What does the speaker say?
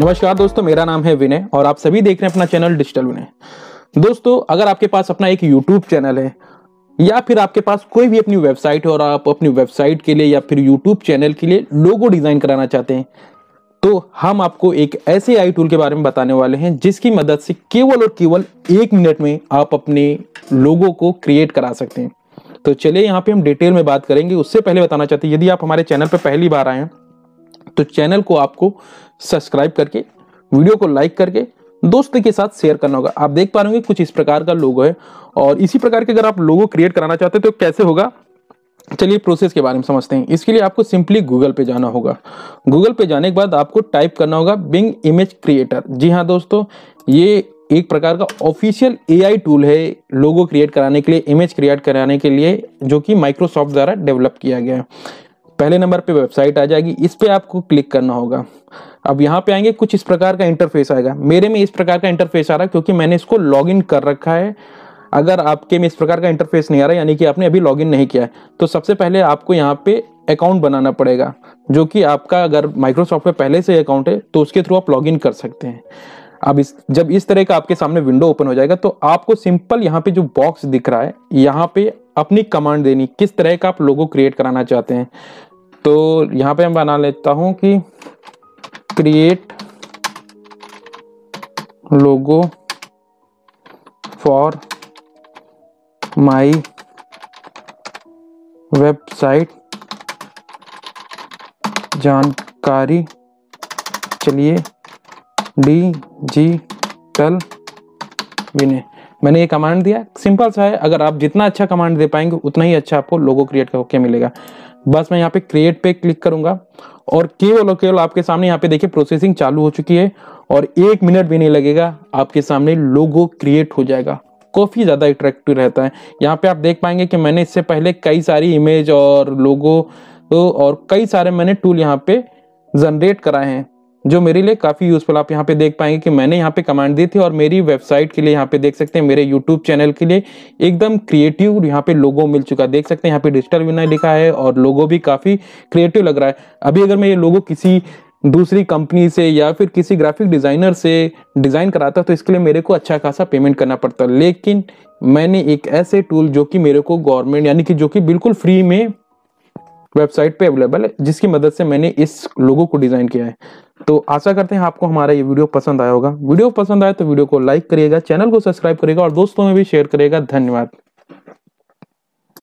नमस्कार दोस्तों मेरा नाम है विनय और आप सभी देख रहे हैं अपना चैनल डिजिटल विनय दोस्तों अगर आपके पास अपना एक यूट्यूब चैनल है या फिर आपके पास कोई भी अपनी वेबसाइट है और आप अपनी वेबसाइट के लिए या फिर यूट्यूब चैनल के लिए लोगो डिज़ाइन कराना चाहते हैं तो हम आपको एक ऐसे आई टूल के बारे में बताने वाले हैं जिसकी मदद से केवल और केवल एक मिनट में आप अपने लोगों को क्रिएट करा सकते हैं तो चलिए यहाँ पे हम डिटेल में बात करेंगे उससे पहले बताना चाहते हैं यदि आप हमारे चैनल पर पहली बार आए हैं तो चैनल को आपको सब्सक्राइब करके वीडियो को लाइक करके दोस्त के साथ शेयर करना होगा आप देख पा रहे कुछ इस प्रकार का लोगो है और इसी प्रकार के अगर आप लोगो क्रिएट कराना चाहते हैं तो कैसे होगा चलिए प्रोसेस के बारे में समझते हैं इसके लिए आपको सिंपली गूगल पे जाना होगा गूगल पे जाने के बाद आपको टाइप करना होगा बिंग इमेज क्रिएटर जी हाँ दोस्तों ये एक प्रकार का ऑफिशियल एआई टूल है लोगो क्रिएट कराने के लिए इमेज क्रिएट कराने के लिए जो कि माइक्रोसॉफ्ट द्वारा डेवलप किया गया है पहले नंबर पे वेबसाइट आ जाएगी इस पर आपको क्लिक करना होगा अब यहाँ पे आएंगे कुछ इस प्रकार का इंटरफेस आएगा मेरे में इस प्रकार का इंटरफेस आ रहा है क्योंकि मैंने इसको लॉगिन कर रखा है अगर आपके में इस प्रकार का इंटरफेस नहीं आ रहा यानी कि आपने अभी लॉगिन नहीं किया है तो सबसे पहले आपको यहाँ पे अकाउंट बनाना पड़ेगा जो कि आपका अगर माइक्रोसॉफ्ट पे पहले से अकाउंट है तो उसके थ्रू आप लॉगिन कर सकते हैं अब इस जब इस तरह का आपके सामने विंडो ओपन हो जाएगा तो आपको सिंपल यहाँ पे जो बॉक्स दिख रहा है यहाँ पे अपनी कमांड देनी किस तरह का आप लोगो क्रिएट कराना चाहते हैं तो यहाँ पे मैं बना लेता हूँ कि create logo for my website जानकारी चलिए डिजिटल विनय मैंने ये कमांड दिया सिंपल सा है अगर आप जितना अच्छा कमांड दे पाएंगे उतना ही अच्छा आपको लोगो क्रिएट करके मिलेगा बस मैं यहाँ पे क्रिएट पे क्लिक करूंगा और केवल और केवल आपके सामने यहाँ पे देखिए प्रोसेसिंग चालू हो चुकी है और एक मिनट भी नहीं लगेगा आपके सामने लोगो क्रिएट हो जाएगा काफ़ी ज़्यादा अट्रैक्टिव रहता है यहाँ पे आप देख पाएंगे कि मैंने इससे पहले कई सारी इमेज और लोगो तो और कई सारे मैंने टूल यहाँ पे जनरेट कराए हैं जो मेरे लिए काफ़ी यूजफुल आप यहाँ पे देख पाएंगे कि मैंने यहाँ पे कमांड दी थी और मेरी वेबसाइट के लिए यहाँ पे देख सकते हैं मेरे यूट्यूब चैनल के लिए एकदम क्रिएटिव यहाँ पे लोगो मिल चुका देख सकते हैं यहाँ पे डिजिटल विनय लिखा है और लोगो भी काफ़ी क्रिएटिव लग रहा है अभी अगर मैं ये लोगो किसी दूसरी कंपनी से या फिर किसी ग्राफिक डिज़ाइनर से डिज़ाइन कराता तो इसके लिए मेरे को अच्छा खासा पेमेंट करना पड़ता लेकिन मैंने एक ऐसे टूल जो कि मेरे को गवर्नमेंट यानी कि जो कि बिल्कुल फ्री में वेबसाइट पे अवेलेबल है जिसकी मदद से मैंने इस लोगो को डिज़ाइन किया है तो आशा करते हैं आपको हमारा ये वीडियो पसंद आया होगा वीडियो पसंद आए तो वीडियो को लाइक करिएगा चैनल को सब्सक्राइब करिएगा और दोस्तों में भी शेयर करिएगा धन्यवाद